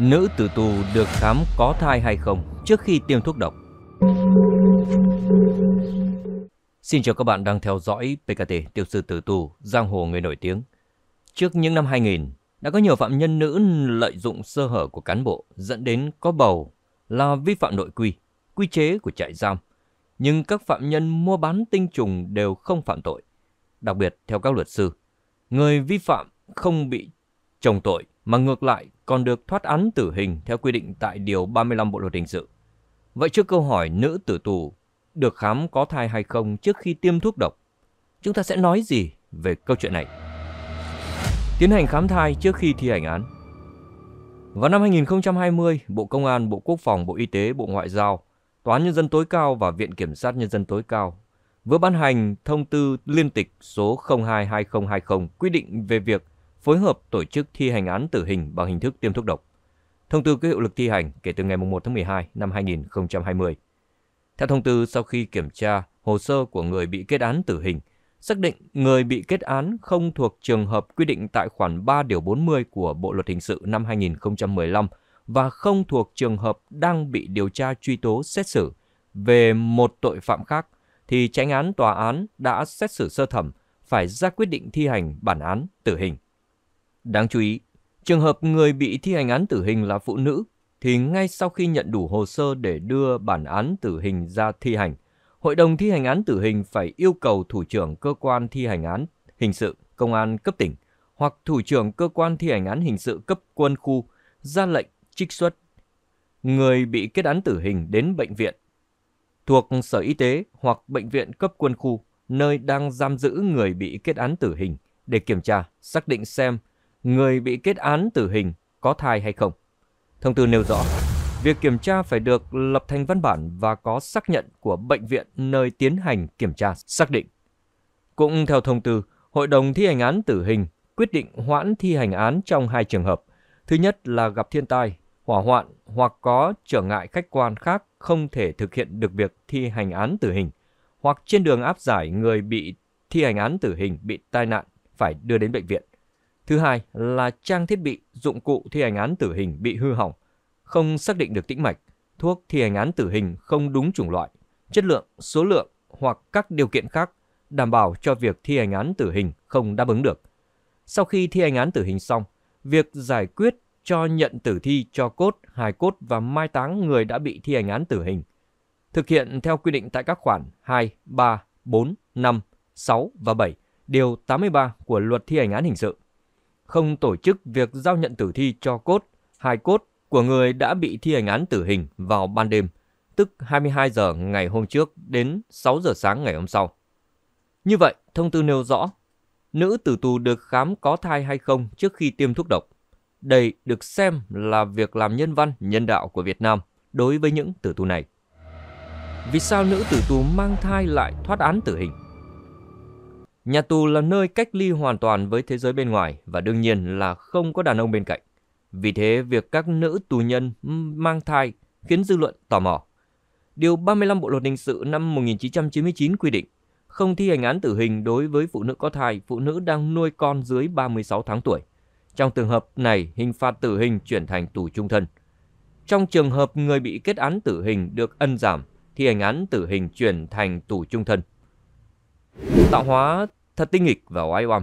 nữ tử tù được khám có thai hay không trước khi tiêm thuốc độc. Xin chào các bạn đang theo dõi PKT tiểu sư tử tù, giang hồ người nổi tiếng. Trước những năm 2000, đã có nhiều phạm nhân nữ lợi dụng sơ hở của cán bộ dẫn đến có bầu là vi phạm nội quy, quy chế của trại giam. Nhưng các phạm nhân mua bán tinh trùng đều không phạm tội. Đặc biệt, theo các luật sư, người vi phạm không bị trồng tội mà ngược lại còn được thoát án tử hình theo quy định tại Điều 35 Bộ Luật Hình sự. Vậy trước câu hỏi nữ tử tù được khám có thai hay không trước khi tiêm thuốc độc, chúng ta sẽ nói gì về câu chuyện này? Tiến hành khám thai trước khi thi hành án Vào năm 2020, Bộ Công an, Bộ Quốc phòng, Bộ Y tế, Bộ Ngoại giao, Tòa án Nhân dân tối cao và Viện Kiểm sát Nhân dân tối cao vừa ban hành thông tư liên tịch số 022020 quy định về việc phối hợp tổ chức thi hành án tử hình bằng hình thức tiêm thuốc độc. Thông tư có hiệu lực thi hành kể từ ngày 1 tháng 12 năm 2020. Theo thông tư, sau khi kiểm tra hồ sơ của người bị kết án tử hình, xác định người bị kết án không thuộc trường hợp quy định tại khoản 3 điều 40 của Bộ luật hình sự năm 2015 và không thuộc trường hợp đang bị điều tra truy tố xét xử về một tội phạm khác thì tránh án tòa án đã xét xử sơ thẩm phải ra quyết định thi hành bản án tử hình. Đáng chú ý, trường hợp người bị thi hành án tử hình là phụ nữ, thì ngay sau khi nhận đủ hồ sơ để đưa bản án tử hình ra thi hành, Hội đồng thi hành án tử hình phải yêu cầu thủ trưởng cơ quan thi hành án hình sự công an cấp tỉnh hoặc thủ trưởng cơ quan thi hành án hình sự cấp quân khu ra lệnh trích xuất người bị kết án tử hình đến bệnh viện thuộc Sở Y tế hoặc bệnh viện cấp quân khu nơi đang giam giữ người bị kết án tử hình để kiểm tra, xác định xem người bị kết án tử hình có thai hay không. Thông tư nêu rõ, việc kiểm tra phải được lập thành văn bản và có xác nhận của bệnh viện nơi tiến hành kiểm tra xác định. Cũng theo thông tư, Hội đồng thi hành án tử hình quyết định hoãn thi hành án trong hai trường hợp. Thứ nhất là gặp thiên tai, hỏa hoạn hoặc có trở ngại khách quan khác không thể thực hiện được việc thi hành án tử hình, hoặc trên đường áp giải người bị thi hành án tử hình bị tai nạn phải đưa đến bệnh viện. Thứ hai là trang thiết bị, dụng cụ thi hành án tử hình bị hư hỏng, không xác định được tĩnh mạch, thuốc thi hành án tử hình không đúng chủng loại, chất lượng, số lượng hoặc các điều kiện khác đảm bảo cho việc thi hành án tử hình không đáp ứng được. Sau khi thi hành án tử hình xong, việc giải quyết cho nhận tử thi cho cốt, hài cốt và mai táng người đã bị thi hành án tử hình. Thực hiện theo quy định tại các khoản 2, 3, 4, 5, 6 và 7, điều 83 của Luật thi hành án hình sự không tổ chức việc giao nhận tử thi cho cốt, hai cốt của người đã bị thi hành án tử hình vào ban đêm, tức 22 giờ ngày hôm trước đến 6 giờ sáng ngày hôm sau. Như vậy, thông tư nêu rõ, nữ tử tù được khám có thai hay không trước khi tiêm thuốc độc. Đây được xem là việc làm nhân văn, nhân đạo của Việt Nam đối với những tử tù này. Vì sao nữ tử tù mang thai lại thoát án tử hình? Nhà tù là nơi cách ly hoàn toàn với thế giới bên ngoài và đương nhiên là không có đàn ông bên cạnh. Vì thế, việc các nữ tù nhân mang thai khiến dư luận tò mò. Điều 35 Bộ Luật Hình sự năm 1999 quy định không thi hành án tử hình đối với phụ nữ có thai, phụ nữ đang nuôi con dưới 36 tháng tuổi. Trong trường hợp này, hình phạt tử hình chuyển thành tù trung thân. Trong trường hợp người bị kết án tử hình được ân giảm, thi hành án tử hình chuyển thành tù trung thân. Tạo hóa thật tinh nghịch và oai oăm.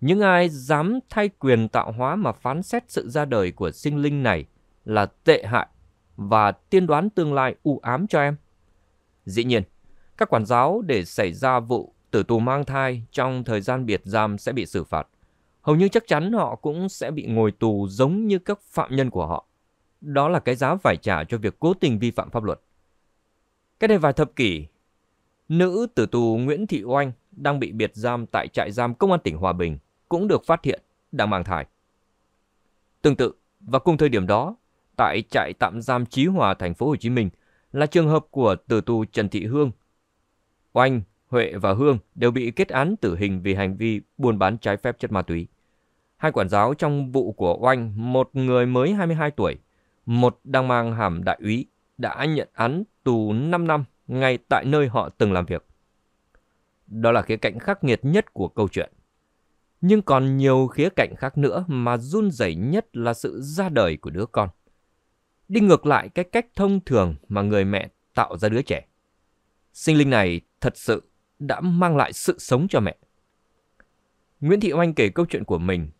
Những ai dám thay quyền tạo hóa mà phán xét sự ra đời của sinh linh này là tệ hại và tiên đoán tương lai u ám cho em. Dĩ nhiên, các quản giáo để xảy ra vụ tử tù mang thai trong thời gian biệt giam sẽ bị xử phạt. Hầu như chắc chắn họ cũng sẽ bị ngồi tù giống như các phạm nhân của họ. Đó là cái giá phải trả cho việc cố tình vi phạm pháp luật. Cách đây vài thập kỷ, Nữ tử tù Nguyễn Thị Oanh đang bị biệt giam tại trại giam Công an tỉnh Hòa Bình cũng được phát hiện đang mang thai. Tương tự, và cùng thời điểm đó, tại trại tạm giam Chí Hòa thành phố Hồ Chí Minh là trường hợp của tử tù Trần Thị Hương. Oanh, Huệ và Hương đều bị kết án tử hình vì hành vi buôn bán trái phép chất ma túy. Hai quản giáo trong vụ của Oanh, một người mới 22 tuổi, một đang mang hàm đại úy, đã nhận án tù 5 năm ngay tại nơi họ từng làm việc. Đó là khía cạnh khắc nghiệt nhất của câu chuyện. Nhưng còn nhiều khía cạnh khác nữa mà run rẩy nhất là sự ra đời của đứa con. Đi ngược lại cái cách thông thường mà người mẹ tạo ra đứa trẻ. Sinh linh này thật sự đã mang lại sự sống cho mẹ. Nguyễn Thị Oanh kể câu chuyện của mình.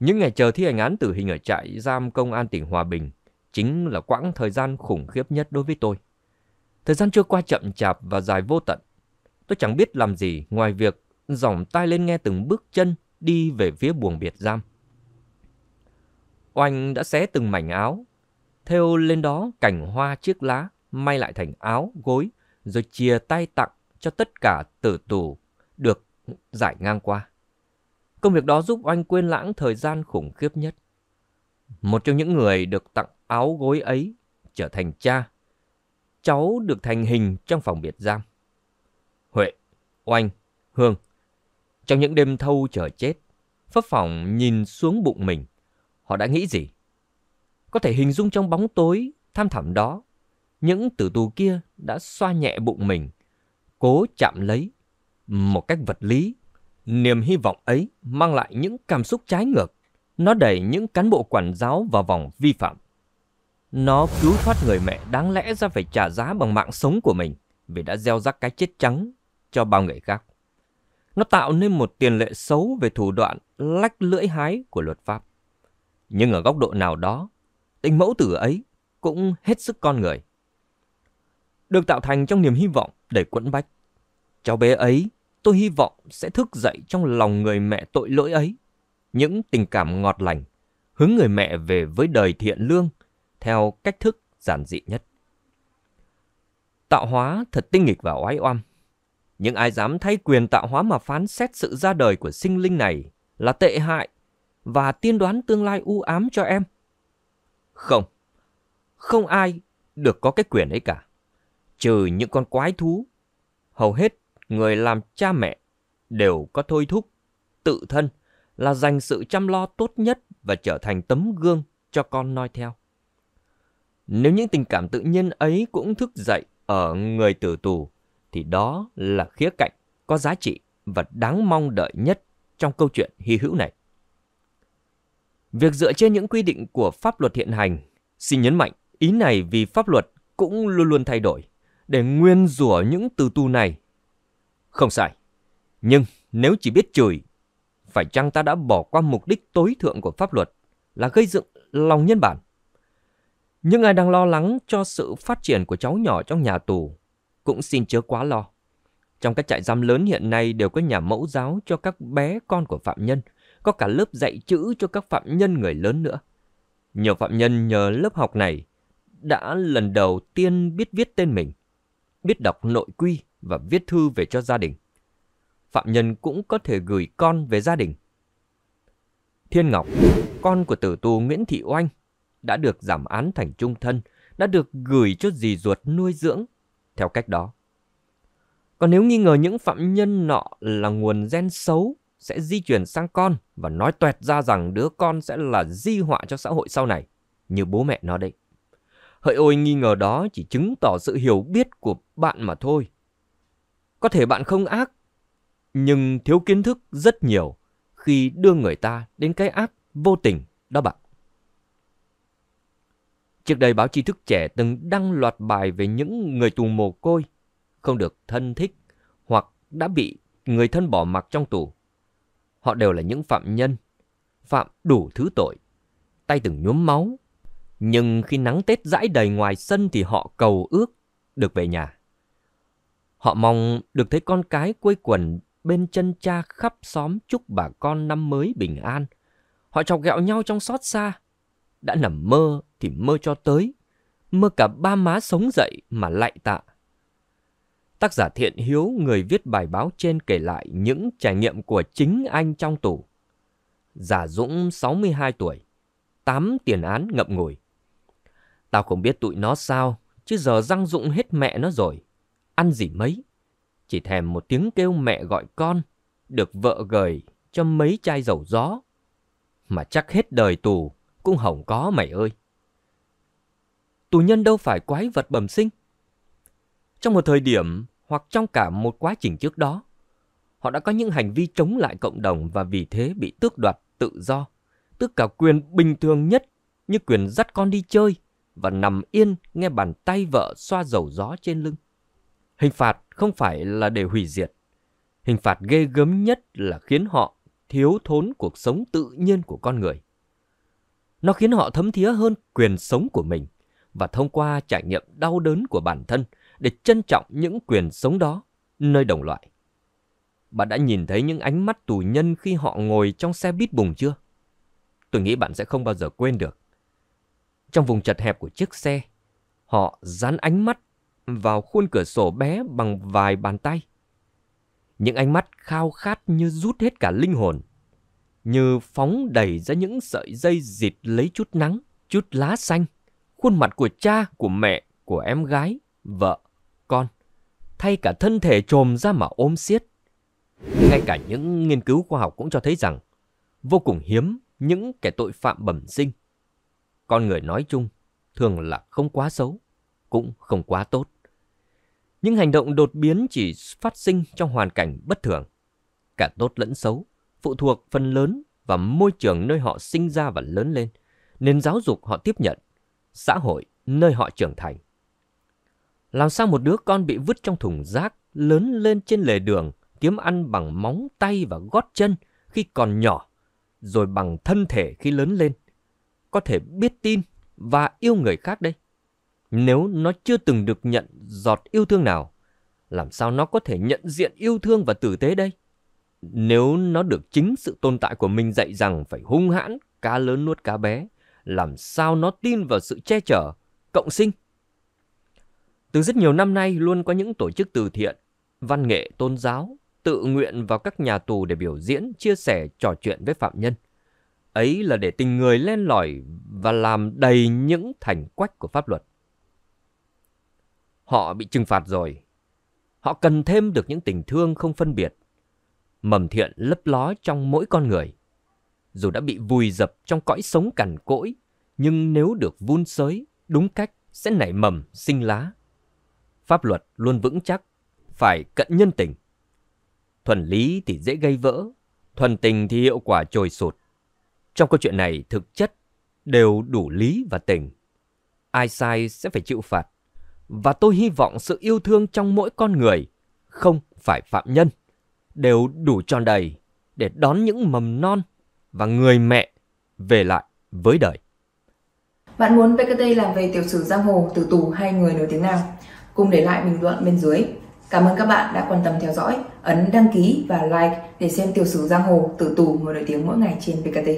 Những ngày chờ thi hành án tử hình ở trại giam công an tỉnh Hòa Bình chính là quãng thời gian khủng khiếp nhất đối với tôi. Thời gian trôi qua chậm chạp và dài vô tận. Tôi chẳng biết làm gì ngoài việc dòng tai lên nghe từng bước chân đi về phía buồng biệt giam. Oanh đã xé từng mảnh áo, thêu lên đó cảnh hoa chiếc lá, may lại thành áo, gối, rồi chia tay tặng cho tất cả tử tù được giải ngang qua. Công việc đó giúp Oanh quên lãng thời gian khủng khiếp nhất. Một trong những người được tặng áo gối ấy trở thành cha cháu được thành hình trong phòng biệt giam. Huệ, Oanh, Hương. Trong những đêm thâu chờ chết, Pháp Phòng nhìn xuống bụng mình. Họ đã nghĩ gì? Có thể hình dung trong bóng tối, tham thẳm đó, những tử tù kia đã xoa nhẹ bụng mình, cố chạm lấy. Một cách vật lý, niềm hy vọng ấy mang lại những cảm xúc trái ngược. Nó đẩy những cán bộ quản giáo vào vòng vi phạm. Nó cứu thoát người mẹ đáng lẽ ra phải trả giá bằng mạng sống của mình vì đã gieo rắc cái chết trắng cho bao người khác. Nó tạo nên một tiền lệ xấu về thủ đoạn lách lưỡi hái của luật pháp. Nhưng ở góc độ nào đó, tình mẫu tử ấy cũng hết sức con người. Được tạo thành trong niềm hy vọng để quẫn bách. Cháu bé ấy, tôi hy vọng sẽ thức dậy trong lòng người mẹ tội lỗi ấy. Những tình cảm ngọt lành, hướng người mẹ về với đời thiện lương theo cách thức giản dị nhất. Tạo hóa thật tinh nghịch và oái oăm. Những ai dám thay quyền tạo hóa mà phán xét sự ra đời của sinh linh này là tệ hại và tiên đoán tương lai u ám cho em. Không, không ai được có cái quyền ấy cả. Trừ những con quái thú, hầu hết người làm cha mẹ đều có thôi thúc, tự thân là dành sự chăm lo tốt nhất và trở thành tấm gương cho con noi theo. Nếu những tình cảm tự nhiên ấy cũng thức dậy ở người tử tù, thì đó là khía cạnh có giá trị và đáng mong đợi nhất trong câu chuyện hy hữu này. Việc dựa trên những quy định của pháp luật hiện hành, xin nhấn mạnh ý này vì pháp luật cũng luôn luôn thay đổi để nguyên rủa những từ tu này. Không sai. Nhưng nếu chỉ biết chửi, phải chăng ta đã bỏ qua mục đích tối thượng của pháp luật là gây dựng lòng nhân bản? Những ai đang lo lắng cho sự phát triển của cháu nhỏ trong nhà tù cũng xin chớ quá lo. Trong các trại giam lớn hiện nay đều có nhà mẫu giáo cho các bé con của phạm nhân, có cả lớp dạy chữ cho các phạm nhân người lớn nữa. Nhiều phạm nhân nhờ lớp học này đã lần đầu tiên biết viết tên mình, biết đọc nội quy và viết thư về cho gia đình. Phạm nhân cũng có thể gửi con về gia đình. Thiên Ngọc, con của tử tù Nguyễn Thị Oanh, đã được giảm án thành trung thân, đã được gửi cho dì ruột nuôi dưỡng, theo cách đó. Còn nếu nghi ngờ những phạm nhân nọ là nguồn gen xấu, sẽ di chuyển sang con và nói toẹt ra rằng đứa con sẽ là di họa cho xã hội sau này, như bố mẹ nó đấy. Hỡi ôi nghi ngờ đó chỉ chứng tỏ sự hiểu biết của bạn mà thôi. Có thể bạn không ác, nhưng thiếu kiến thức rất nhiều khi đưa người ta đến cái ác vô tình đó bạn. Trước đây báo chí thức trẻ từng đăng loạt bài về những người tù mồ côi, không được thân thích hoặc đã bị người thân bỏ mặc trong tù. Họ đều là những phạm nhân, phạm đủ thứ tội, tay từng nhuốm máu. Nhưng khi nắng Tết rãi đầy ngoài sân thì họ cầu ước được về nhà. Họ mong được thấy con cái quây quần bên chân cha khắp xóm chúc bà con năm mới bình an. Họ chọc ghẹo nhau trong xót xa, đã nằm mơ thì mơ cho tới, mơ cả ba má sống dậy mà lạy tạ. Tác giả Thiện Hiếu, người viết bài báo trên kể lại những trải nghiệm của chính anh trong tù. Giả Dũng 62 tuổi, 8 tiền án ngậm ngùi. Tao không biết tụi nó sao, chứ giờ răng dụng hết mẹ nó rồi. Ăn gì mấy? Chỉ thèm một tiếng kêu mẹ gọi con, được vợ gời cho mấy chai dầu gió. Mà chắc hết đời tù, cũng hỏng có mày ơi tù nhân đâu phải quái vật bẩm sinh. Trong một thời điểm hoặc trong cả một quá trình trước đó, họ đã có những hành vi chống lại cộng đồng và vì thế bị tước đoạt tự do, tước cả quyền bình thường nhất như quyền dắt con đi chơi và nằm yên nghe bàn tay vợ xoa dầu gió trên lưng. Hình phạt không phải là để hủy diệt. Hình phạt ghê gớm nhất là khiến họ thiếu thốn cuộc sống tự nhiên của con người. Nó khiến họ thấm thía hơn quyền sống của mình và thông qua trải nghiệm đau đớn của bản thân để trân trọng những quyền sống đó nơi đồng loại. Bạn đã nhìn thấy những ánh mắt tù nhân khi họ ngồi trong xe buýt bùng chưa? Tôi nghĩ bạn sẽ không bao giờ quên được. Trong vùng chật hẹp của chiếc xe, họ dán ánh mắt vào khuôn cửa sổ bé bằng vài bàn tay. Những ánh mắt khao khát như rút hết cả linh hồn, như phóng đầy ra những sợi dây dịt lấy chút nắng, chút lá xanh khuôn mặt của cha, của mẹ, của em gái, vợ, con, thay cả thân thể trồm ra mà ôm xiết. Ngay cả những nghiên cứu khoa học cũng cho thấy rằng vô cùng hiếm những kẻ tội phạm bẩm sinh. Con người nói chung thường là không quá xấu, cũng không quá tốt. Những hành động đột biến chỉ phát sinh trong hoàn cảnh bất thường. Cả tốt lẫn xấu, phụ thuộc phần lớn và môi trường nơi họ sinh ra và lớn lên, nền giáo dục họ tiếp nhận xã hội nơi họ trưởng thành. Làm sao một đứa con bị vứt trong thùng rác, lớn lên trên lề đường, kiếm ăn bằng móng tay và gót chân khi còn nhỏ, rồi bằng thân thể khi lớn lên, có thể biết tin và yêu người khác đây? Nếu nó chưa từng được nhận giọt yêu thương nào, làm sao nó có thể nhận diện yêu thương và tử tế đây? Nếu nó được chính sự tồn tại của mình dạy rằng phải hung hãn, cá lớn nuốt cá bé, làm sao nó tin vào sự che chở, cộng sinh. Từ rất nhiều năm nay luôn có những tổ chức từ thiện, văn nghệ tôn giáo tự nguyện vào các nhà tù để biểu diễn, chia sẻ, trò chuyện với phạm nhân. Ấy là để tình người len lỏi và làm đầy những thành quách của pháp luật. Họ bị trừng phạt rồi. Họ cần thêm được những tình thương không phân biệt, mầm thiện lấp ló trong mỗi con người dù đã bị vùi dập trong cõi sống cằn cỗi, nhưng nếu được vun sới đúng cách sẽ nảy mầm sinh lá. Pháp luật luôn vững chắc, phải cận nhân tình. Thuần lý thì dễ gây vỡ, thuần tình thì hiệu quả trồi sụt. Trong câu chuyện này thực chất đều đủ lý và tình. Ai sai sẽ phải chịu phạt. Và tôi hy vọng sự yêu thương trong mỗi con người, không phải phạm nhân, đều đủ tròn đầy để đón những mầm non và người mẹ về lại với đời. Bạn muốn PKT làm về tiểu sử giang hồ, tử tù hay người nổi tiếng nào? Cùng để lại bình luận bên dưới. Cảm ơn các bạn đã quan tâm theo dõi, ấn đăng ký và like để xem tiểu sử giang hồ, tử tù, người nổi tiếng mỗi ngày trên PKT.